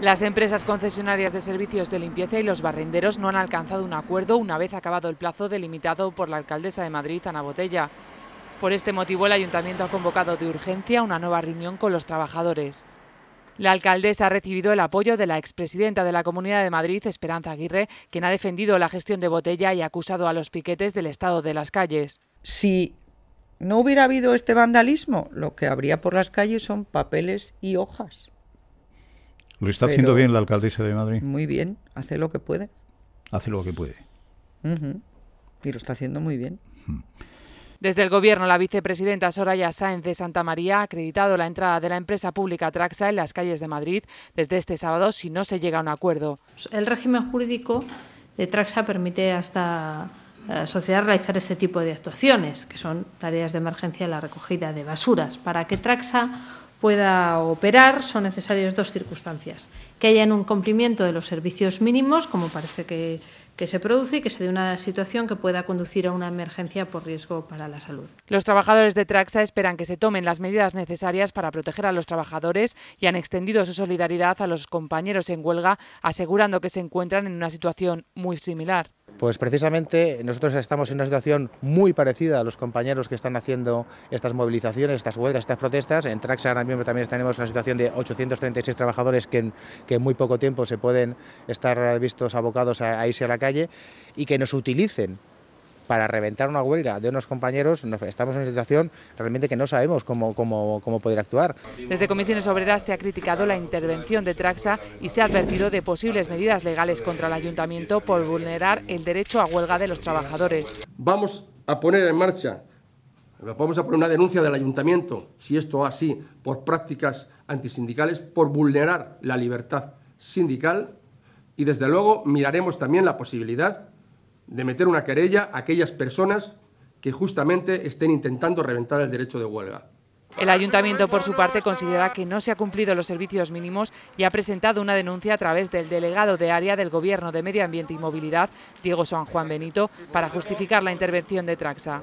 Las empresas concesionarias de servicios de limpieza y los barrenderos no han alcanzado un acuerdo una vez acabado el plazo delimitado por la alcaldesa de Madrid, Ana Botella. Por este motivo, el ayuntamiento ha convocado de urgencia una nueva reunión con los trabajadores. La alcaldesa ha recibido el apoyo de la expresidenta de la Comunidad de Madrid, Esperanza Aguirre, quien ha defendido la gestión de botella y ha acusado a los piquetes del estado de las calles. Si no hubiera habido este vandalismo, lo que habría por las calles son papeles y hojas. Lo está haciendo bien la alcaldesa de Madrid. Muy bien, hace lo que puede. Hace lo que puede. Y lo está haciendo muy bien. Desde el Gobierno, la vicepresidenta Soraya Sáenz de Santa María ha acreditado la entrada de la empresa pública Traxa en las calles de Madrid desde este sábado si no se llega a un acuerdo. El régimen jurídico de Traxa permite hasta esta eh, sociedad realizar este tipo de actuaciones, que son tareas de emergencia la recogida de basuras. Para que Traxa pueda operar son necesarias dos circunstancias. Que haya un cumplimiento de los servicios mínimos, como parece que, que se produce y que se dé una situación que pueda conducir a una emergencia por riesgo para la salud. Los trabajadores de Traxa esperan que se tomen las medidas necesarias para proteger a los trabajadores y han extendido su solidaridad a los compañeros en huelga, asegurando que se encuentran en una situación muy similar. Pues precisamente nosotros estamos en una situación muy parecida a los compañeros que están haciendo estas movilizaciones, estas huelgas, estas protestas. En Traxa ahora mismo también tenemos una situación de 836 trabajadores que en, que muy poco tiempo se pueden estar vistos abocados a irse a la calle y que nos utilicen para reventar una huelga de unos compañeros, estamos en una situación realmente que no sabemos cómo, cómo, cómo poder actuar. Desde Comisiones Obreras se ha criticado la intervención de Traxa y se ha advertido de posibles medidas legales contra el ayuntamiento por vulnerar el derecho a huelga de los trabajadores. Vamos a poner en marcha, vamos a poner una denuncia del ayuntamiento, si esto va así, por prácticas antisindicales, por vulnerar la libertad sindical y desde luego miraremos también la posibilidad de meter una querella a aquellas personas que justamente estén intentando reventar el derecho de huelga. El ayuntamiento, por su parte, considera que no se han cumplido los servicios mínimos y ha presentado una denuncia a través del delegado de área del Gobierno de Medio Ambiente y Movilidad, Diego San Juan Benito, para justificar la intervención de Traxa.